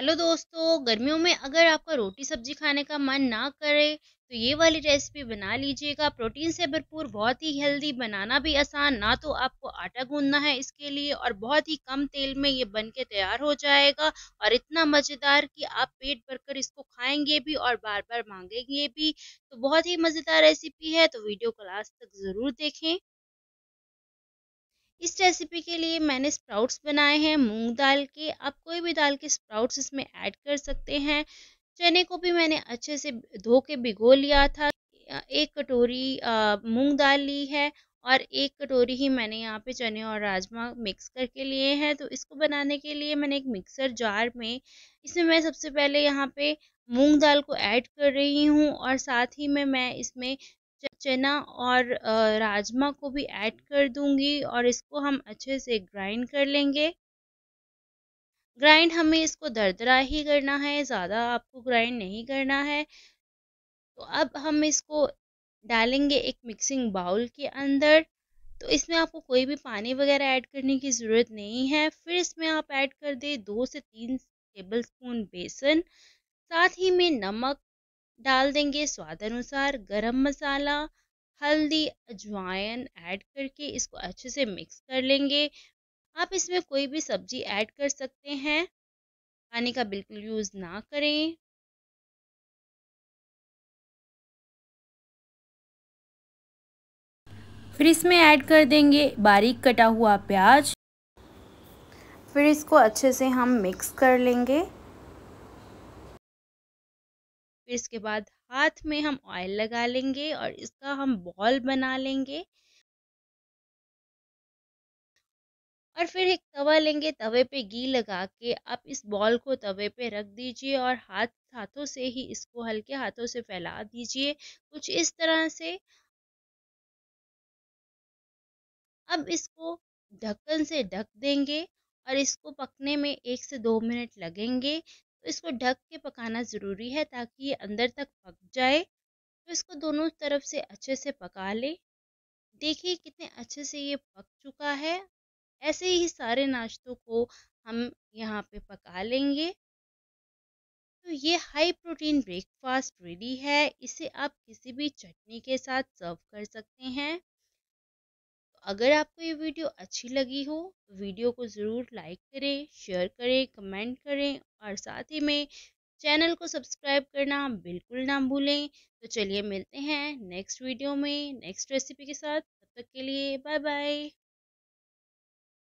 hello दोस्तों गर्मियों में अगर आपका रोटी सब्जी खाने का मन ना करे तो ये वाली रेसिपी बना लीजिएगा प्रोटीन से भरपूर बहुत ही हेल्दी बनाना भी आसान ना तो आपको आटा गूंदना है इसके लिए और बहुत ही कम तेल में ये बन के तैयार हो जाएगा और इतना मज़ेदार कि आप पेट भरकर इसको खाएंगे भी और बार बार मांगेंगे भी तो बहुत ही मज़ेदार रेसिपी है तो वीडियो को लास्ट तक ज़रूर देखें इस रेसिपी के लिए मैंने स्प्राउट्स बनाए हैं मूंग दाल के आप कोई भी दाल के स्प्राउट्स इसमें ऐड कर सकते हैं चने को भी मैंने अच्छे से धो के भिगो लिया था एक कटोरी मूंग दाल ली है और एक कटोरी ही मैंने यहाँ पे चने और राजमा मिक्स करके लिए हैं तो इसको बनाने के लिए मैंने एक मिक्सर जार में इसमें मैं सबसे पहले यहाँ पे मूंग दाल को ऐड कर रही हूँ और साथ ही में मैं इसमें चना और राजमा को भी ऐड कर दूंगी और इसको हम अच्छे से ग्राइंड कर लेंगे ग्राइंड हमें इसको दरदरा ही करना है ज़्यादा आपको ग्राइंड नहीं करना है तो अब हम इसको डालेंगे एक मिक्सिंग बाउल के अंदर तो इसमें आपको कोई भी पानी वगैरह ऐड करने की ज़रूरत नहीं है फिर इसमें आप ऐड कर दें दो से तीन टेबल स्पून बेसन साथ ही में नमक डाल देंगे स्वाद अनुसार गरम मसाला हल्दी अजवाइन ऐड करके इसको अच्छे से मिक्स कर लेंगे आप इसमें कोई भी सब्जी ऐड कर सकते हैं पानी का बिल्कुल यूज़ ना करें फिर इसमें ऐड कर देंगे बारीक कटा हुआ प्याज फिर इसको अच्छे से हम मिक्स कर लेंगे फिर इसके बाद हाथ में हम ऑयल लगा लेंगे और इसका हम बॉल बना लेंगे और फिर एक तवा लेंगे तवे पे घी लगा के आप इस बॉल को तवे पे रख दीजिए और हाथ हाथों से ही इसको हल्के हाथों से फैला दीजिए कुछ इस तरह से अब इसको ढक्कन से ढक देंगे और इसको पकने में एक से दो मिनट लगेंगे तो इसको ढक के पकाना ज़रूरी है ताकि ये अंदर तक पक जाए तो इसको दोनों तरफ से अच्छे से पका लें देखिए कितने अच्छे से ये पक चुका है ऐसे ही सारे नाश्तों को हम यहाँ पे पका लेंगे तो ये हाई प्रोटीन ब्रेकफास्ट रेडी है इसे आप किसी भी चटनी के साथ सर्व कर सकते हैं अगर आपको ये वीडियो अच्छी लगी हो वीडियो को ज़रूर लाइक करें शेयर करें कमेंट करें और साथ ही में चैनल को सब्सक्राइब करना बिल्कुल ना भूलें तो चलिए मिलते हैं नेक्स्ट वीडियो में नेक्स्ट रेसिपी के साथ तब तक के लिए बाय बाय